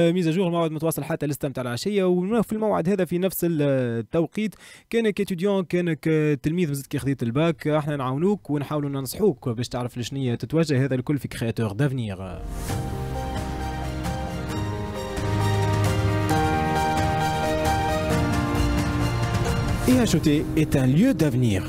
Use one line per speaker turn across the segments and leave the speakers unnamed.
ميزة جور الموعد متواصل حتى لستمتع العشية وفي الموعد هذا في نفس التوقيت كانك اتيديون كانك تلميذ مازلت كي خذيت الباك احنا نعاونوك ونحاولوا ننصحوك باش تعرف لشنية تتوجه هذا الكل في كرياتور دافنيغ IHOT est un lieu d'avenir.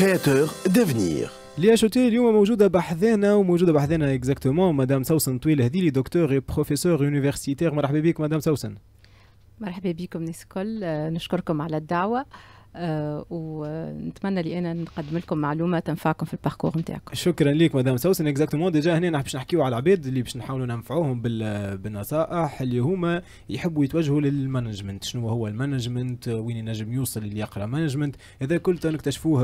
كرياتور دافنير اللي اشوتي اليوم موجوده بحذانا وموجوده بحذانا اكزاكتومون مدام سوسن طويل لي دكتور اي بروفيسور يونيفرسيتير مرحبا بك مدام سوسن
مرحبا بكم نسكل نشكركم على الدعوه آه، ونتمنى لي انا نقدم لكم معلومه تنفعكم في الباركور نتاعكم
شكرا لك مدام سوسن اكزاكتومون ديجا هنا باش نحكيو على العباد اللي باش نحاولوا ننفعوهم بالنصائح اللي هما يحبوا يتوجهوا للمانجمنت شنو هو المانجمنت وين ينجم يوصل اللي يقرا مانجمنت هذا كل تنكتشفوه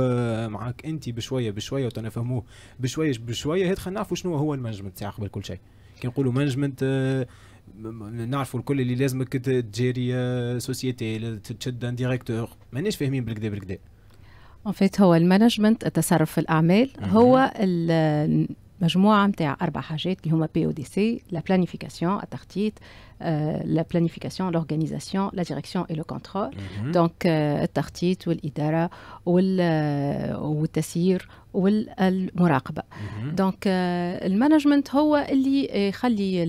معاك انت بشويه بشويه وتنفهموه بشويه بشويه خلينا نعرفوا شنو هو المانجمنت تاع قبل كل شيء كي نقولوا مانجمنت نعرفوا الكل اللي لازمك تجيري آه، سوسيتي تشد ان ديريكتور مانيش فاهمين بالكدا بالكدا
اون فيت هو المانجمنت التصرف في الاعمال هو مجموعه نتاع اربع حاجات اللي هما بي او دي سي لا بلانيفيكاسيون التخطيط euh, la planification l'organisation la direction et le contrôle مم. Mhm. دونك euh, التخطيط والاداره euh, والتسيير والمراقبه دونك mhm. المانجمنت euh, هو اللي يخلي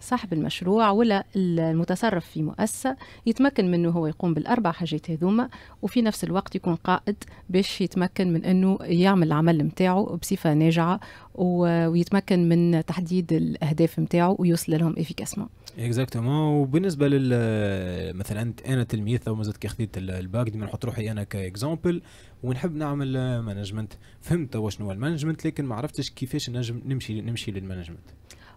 صاحب المشروع ولا المتصرف في مؤسسه يتمكن منه هو يقوم بالاربع حاجات هذوما وفي نفس الوقت يكون قائد باش يتمكن من انه يعمل العمل نتاعو بصفه ناجعه ويتمكن من تحديد الاهداف نتاعو ويوصل لهم افيكاسمون
اكزاكتومون وبالنسبه لل مثلا انا تلميذ او مازلت كي خذيت الباك ديما نحط روحي انا كاكزومبل ونحب نعمل مانجمنت آه، فهمت توا هو المانجمنت لكن ما عرفتش كيفاش نجم نمشي نمشي للمانجمنت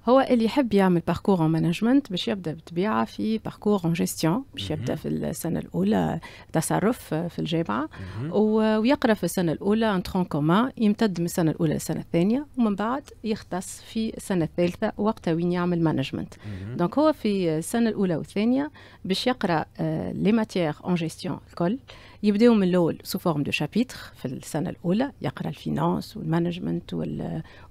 هو اللي يحب يعمل باركور اون مانجمنت باش يبدا بالطبيعه في باركور اون جيستيون باش يبدا في السنه الاولى تصرف في الجامعه ويقرا في السنه الاولى ان ترون كومان يمتد من السنه الاولى للسنه الثانيه ومن بعد يختص في السنه الثالثه وقتها وين يعمل مانجمنت دونك هو في السنه الاولى والثانيه باش يقرا لي ماتيير اون جيستيون الكل يبداو من الاول سو فورم دو شابيتر في السنه الاولى يقرا الفينانس والمانجمنت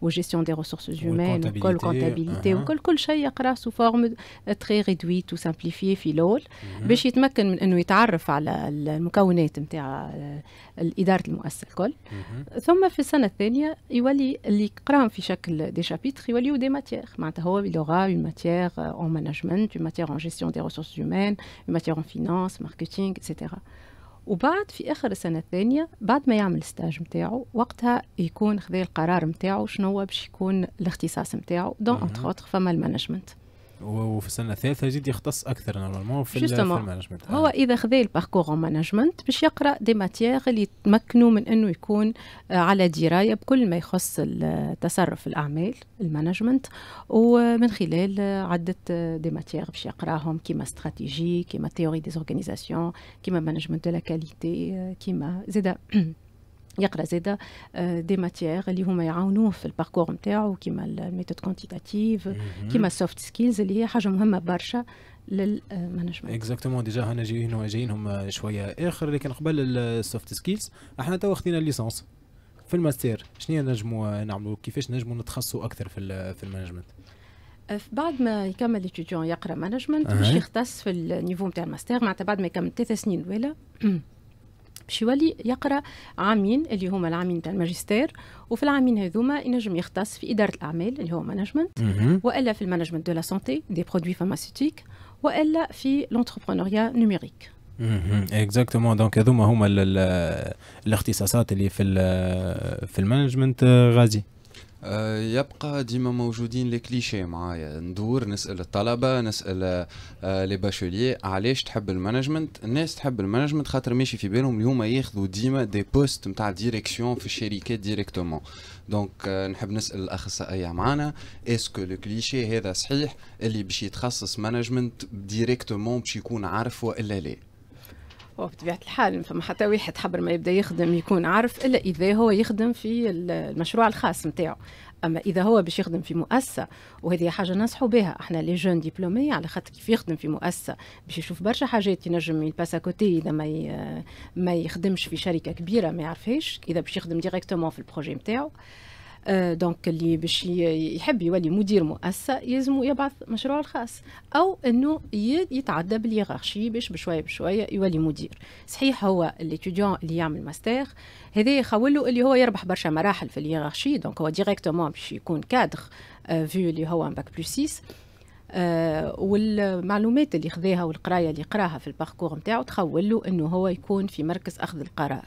وجيستيون دي ريسورس هيومان وكل كونتابيليتي وكل كل شيء يقرا سو فورم تري ريدويت وسامبليفي في الاول باش يتمكن من انه يتعرف على المكونات نتاع آه، اداره المؤسسه الكل ثم في السنه الثانيه يولي اللي يقراهم في شكل دي شابيتر يوليو دي ماتيير معناتها هو يلغى اون ماتيير اون مانجمنت اون ماتيير اون جيستيون دي ريسورس هيومان اون ماتيير اون فينانس ماركتينغ اكسيتيرا وبعد في اخر السنه الثانيه بعد ما يعمل ستاج نتاعو وقتها يكون خذا القرار نتاعو شنو باش يكون الاختصاص نتاعو دون انتر فما المانجمنت
وفي السنه الثالثه يزيد يختص اكثر نورمالمون في, المانجمنت هو
آه. اذا خذا الباركور اون مانجمنت باش يقرا دي ماتيير اللي تمكنه من انه يكون آه، على درايه بكل ما يخص تصرف الاعمال المانجمنت ومن خلال آه، عده دي ماتيير باش يقراهم كيما استراتيجي كيما تيوري دي كيما مانجمنت دو لا كاليتي كيما زيدا يقرا زاده دي ماتيير اللي هما يعاونوه في الباركور نتاعو كيما الميثود كونتيتاتيف كيما السوفت سكيلز اللي هي حاجه مهمه برشا للمانجمنت آه،
اكزاكتومون ديجا هنا جايين جايينهم شويه اخر لكن قبل السوفت سكيلز احنا تو خدينا الليسونس في الماستير شنو نجموا نعملوا كيفاش نجموا نتخصصوا اكثر في في المانجمنت
آه، بعد ما يكمل ليتيديون يقرا مانجمنت باش يختص في النيفو نتاع الماستير معناتها بعد ما يكمل ثلاث سنين ولا باش يولي يقرا عامين اللي هما العامين تاع الماجستير وفي العامين هذوما ينجم يختص في اداره الاعمال اللي هو مانجمنت والا في المانجمنت دو لا سونتي دي برودوي فارماسيوتيك والا في لونتربرونوريا نوميريك
اكزاكتومون دونك هذوما هما الاختصاصات اللي في في المانجمنت آه، غازي آه، يبقى ديما موجودين لي كليشي معايا ندور نسال الطلبه نسال آه، لي باشوليي علاش تحب المانجمنت الناس تحب المانجمنت خاطر ماشي في بالهم اليوم ياخذوا ديما دي بوست نتاع ديريكسيون في الشركات ديريكتومون دونك آه، نحب نسال الاخصائيه معانا اسكو لو كليشي هذا صحيح اللي باش يتخصص مانجمنت ديريكتومون باش يكون عارف والا لا
وبطبيعة الحال فما حتى واحد حبر ما يبدا يخدم يكون عارف إلا إذا هو يخدم في المشروع الخاص نتاعو اما اذا هو باش يخدم في مؤسسه وهذه حاجه ننصحوا بها احنا لي جون ديبلومي على خاطر كيف يخدم في مؤسسه باش يشوف برشا حاجات ينجم يلباس كوتي اذا ما ما يخدمش في شركه كبيره ما يعرفهاش اذا باش يخدم ديريكتومون في البروجي نتاعو آه آه، دونك اللي باش يحب يولي مدير مؤسسه يلزم يبعث مشروع الخاص او انه يتعدى باليغارشي باش بشويه بشويه يولي مدير صحيح هو الاتيديون اللي يعمل ماستر هذا يخولو اللي هو يربح برشا مراحل في اليغارشي دونك هو ديريكتومون باش يكون كادر آه، في اللي هو ان باك بلس 6 آه والمعلومات اللي خذاها والقرايه اللي قراها في الباركور نتاعو تخول له انه هو يكون في مركز اخذ القرار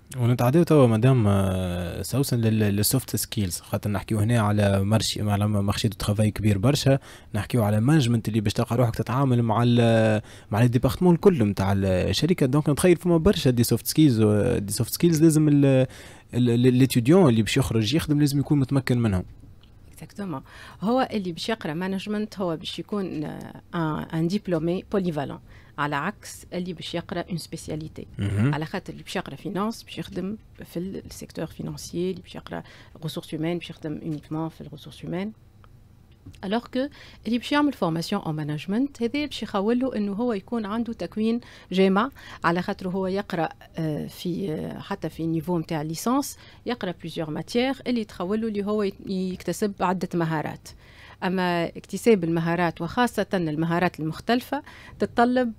ونتعداو توا مدام آه، سوسن للسوفت سكيلز خاطر نحكيو هنا على مرشي على مارشي دو ترافاي كبير برشا نحكيو على مانجمنت اللي باش تلقى روحك تتعامل مع الـ مع الديبارتمون الكل نتاع الشركه دونك نتخيل فما برشا دي سوفت سكيلز دي سوفت سكيلز لازم ليتيديون اللي باش يخرج يخدم لازم يكون
متمكن منهم اكزاكتومون هو اللي باش يقرا مانجمنت هو باش يكون ان ديبلومي بوليفالون على عكس اللي باش يقرا اون سبيسياليتي على خاطر اللي باش يقرا فينانس باش يخدم في السيكتور فينانسي اللي باش يقرا ريسورس هيومان باش يخدم اونيكمون في الريسورس هيومان الوغ كو اللي باش يعمل فورماسيون او مانجمنت هذا باش يخول له انه هو يكون عنده تكوين جامع على خاطر هو يقرا آه، في آه، حتى في النيفو نتاع ليسانس يقرا بليزيور ماتيير اللي تخول له اللي هو يكتسب عده مهارات اما اكتساب المهارات وخاصه المهارات المختلفه تتطلب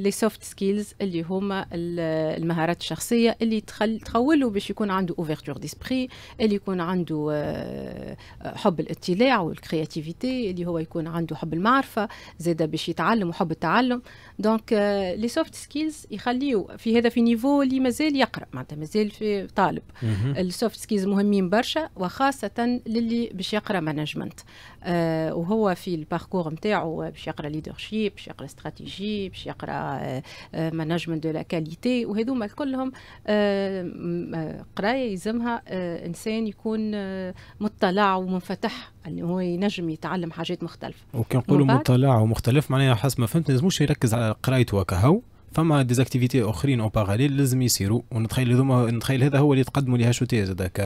لي سوفت سكيلز اللي هما المهارات الشخصيه اللي تخل... تخوله باش يكون عنده اوفرتور ديسبري اللي يكون عنده آه، آه، حب الاطلاع والكرياتيفيتي اللي هو يكون عنده حب المعرفه زاده باش يتعلم وحب التعلم دونك لي سوفت سكيلز يخليه في هذا في نيفو اللي مازال يقرا معناتها مازال في طالب السوفت سكيلز مهمين برشا وخاصه للي باش يقرا مانجمنت آه، وهو في الباركور نتاعو باش يقرا ليدرشيب باش يقرا استراتيجي باش يقرا آه مانجمنت دو لا كاليتي وهذوما كلهم آه، آه، قرايه يلزمها انسان يكون مطلع ومنفتح اللي يعني هو ينجم يتعلم حاجات مختلفه
وكي نقولوا مطلع ومختلف معناها حسب ما فهمت لازموش يركز على قرايته كهو فما ديزاكتيفيتي اخرين اون باراليل لازم يصيروا ونتخيل هذوما نتخيل هذا هو اللي تقدموا لي اتش تي زاد ك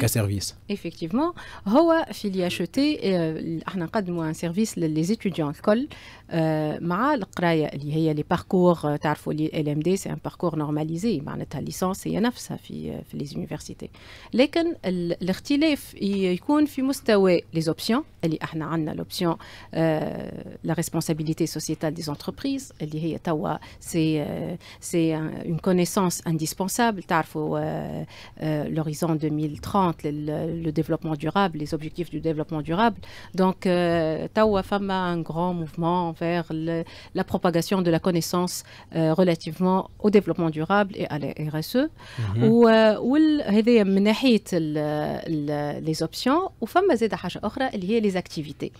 كسيرفيس
ايفيكتيفمون هو في لي اتش تي احنا نقدموا ان سيرفيس للي زيتيديون الكل آه، مع القرايه اللي هي لي باركور آه، تعرفوا لي ال ام دي سي ان باركور نورماليزي معناتها ليسونس هي نفسها في في لي زونيفرسيتي لكن الاختلاف يكون في مستوى لي زوبسيون اللي احنا عندنا لوبسيون لا ريسبونسابيلتي سوسيتال دي زونتربريز اللي هي توا c'est euh, une connaissance indispensable. Euh, euh, l'horizon 2030, le, développement durable, les objectifs du développement durable. Donc, il a un grand mouvement vers la propagation de la connaissance relativement au développement durable et à la RSE. il من ناحيه les options ou زاده حاجه les activités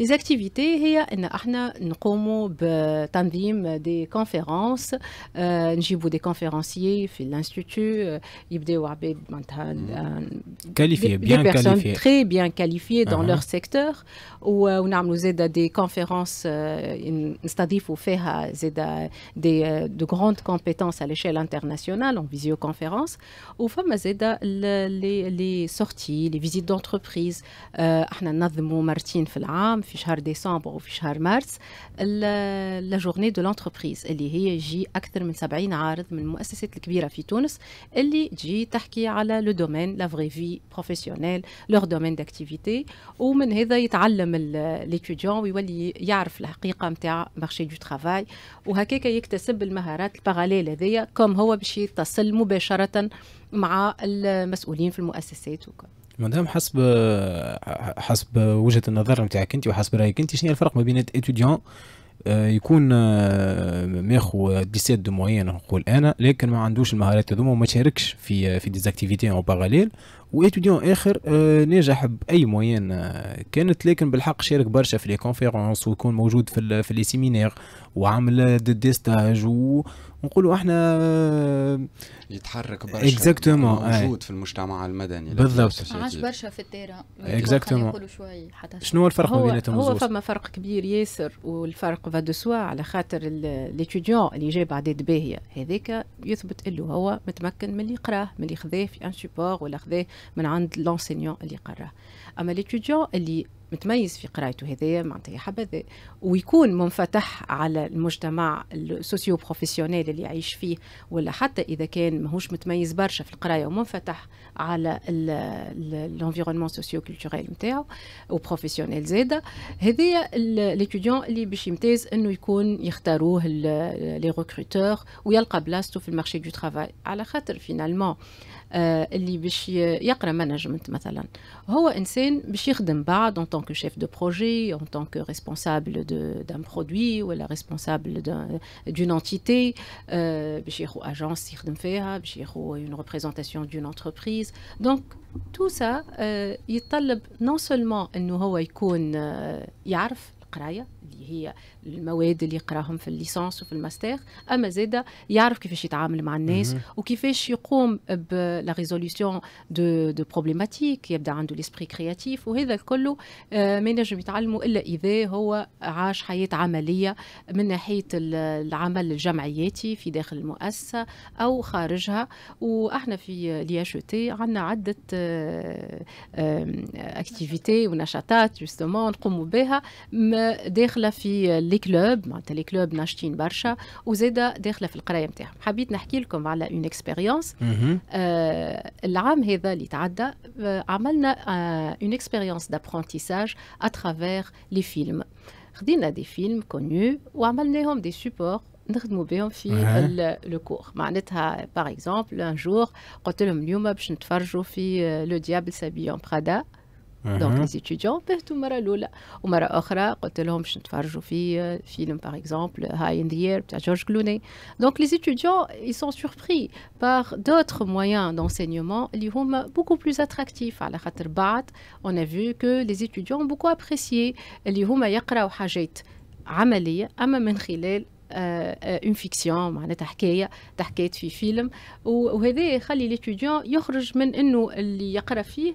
les activités, c'est que nous des conférences. Euh, nous avons des conférenciers l'Institut. Euh, Ils mm. euh, sont des personnes très bien qualifiées dans uh-huh. leur secteur. Nous faisons des conférences. Nous fait des grandes compétences à l'échelle internationale en visioconférence. Ou faisons des sorties, les visites d'entreprise. Nous organisons des visites d'entreprise. في شهر ديسمبر وفي شهر مارس لا جورني دو لونتربريز اللي هي يجي اكثر من 70 عارض من المؤسسات الكبيره في تونس اللي تجي تحكي على لو دومين لا فري في بروفيسيونيل لور دومين داكتيفيتي ومن هذا يتعلم ليتيديون ويولي يعرف الحقيقه نتاع مارشي دو ترافاي وهكاك يكتسب المهارات الباراليل هذيا كم هو باش يتصل مباشره مع المسؤولين في المؤسسات وكل
مدام حسب حسب وجهه النظر نتاعك انت وحسب رايك انت شنو الفرق ما بين اتيديون آه، يكون ماخو 17 دو موين نقول انا لكن ما عندوش المهارات هذوما وما شاركش في آه، في ديزاكتيفيتي اون باراليل واتيديون اخر آه، ناجح باي موين آه، كانت لكن بالحق شارك برشا في لي كونفيرونس ويكون موجود في في لي سيمينير وعمل دي, دي ستاج ونقولوا احنا آه، يتحرك برشا اكزاكتومون يعني موجود في المجتمع المدني بالضبط عاش برشا في التيرا اكزاكتومون شنو الفرق ما بيناتهم هو فما
فرق كبير ياسر والفرق فا دو سوا على خاطر ليتيديون اللي جاي بعداد باهيه هذاك يثبت له هو متمكن من اللي قراه من اللي خذاه في ان سيبور ولا خذاه من عند لونسينيون اللي قراه اما ليتيديون اللي متميز في قرايته هذايا معناتها حبذا ويكون منفتح على المجتمع السوسيو بروفيسيونيل اللي يعيش فيه ولا حتى اذا كان ماهوش متميز برشا في القرايه ومنفتح على الانفيرونمون سوسيو كولتوريل نتاعو وبروفيسيونيل زاده هذايا ليتيديون اللي باش يمتاز انه يكون يختاروه لي ريكروتور ويلقى بلاصتو في المارشي دو ترافاي على خاطر فينالمون آه، اللي باش يقرا مانجمنت مثلا هو انسان باش يخدم بعد اون طونك شيف دو بروجي اون طونك ريسبونسابل دو دان برودوي ولا ريسبونسابل دون انتيتي باش ياخو اجونس يخدم فيها باش ياخو اون ريبريزونتاسيون دون انتربريز دونك تو سا يتطلب نون سولمون انه هو يكون آه، يعرف القرايه اللي هي المواد اللي يقراهم في الليسانس وفي الماستر اما زاده يعرف كيفاش يتعامل مع الناس وكيفاش يقوم بلا ريزوليسيون دو دو بروبليماتيك يبدا عنده ليسبري كرياتيف وهذا كله آه، ما ينجم يتعلمه الا اذا هو عاش حياه عمليه من ناحيه العمل الجمعياتي في داخل المؤسسه او خارجها واحنا في تي عندنا عده اكتيفيتي آه، ونشاطات جوستومون نقوموا بها داخله في لي كلوب معناتها لي كلوب ناشطين برشا وزاده داخله في القرايه نتاعهم حبيت نحكي لكم على اون اكسبيريونس آه العام هذا اللي تعدى آه عملنا اون اكسبيريونس دابرونتيساج اترافيغ لي فيلم خدينا دي فيلم كونيو وعملناهم دي سوبور نخدموا بهم في لو كور معناتها باغ اكزومبل ان جور قلت لهم اليوم باش نتفرجوا في لو ديابل سابيون برادا دونك لي ستوديون بهتوا مره الاولى ومره اخرى قلت لهم باش نتفرجوا في فيلم باغ اكزومبل هاي ان دير تاع جورج كلوني دونك لي ستوديون اي سون سوربري باغ دوتر مويان دونسينيومون اللي هما بوكو بلوز اتراكتيف على خاطر بعد اون ا فيو كو لي ستوديون بوكو ابريسيي اللي هما يقراو حاجات عمليه اما من خلال اون فيكسيون معناتها حكايه تحكيت في فيلم وهذا يخلي ليتوديون يخرج من انه اللي يقرا فيه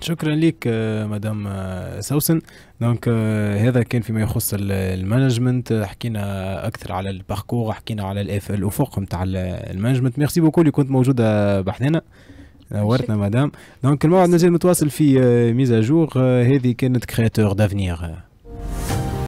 شكرا لك آه، مدام آه، سوسن دونك آه، هذا كان فيما يخص المانجمنت حكينا اكثر على الباركور حكينا على الافق نتاع المانجمنت ميرسي بوكو اللي كنت موجوده بحنانا نورتنا مدام دونك الموعد مازال متواصل في ميزاجور هذه كانت كرياتور دافنيغ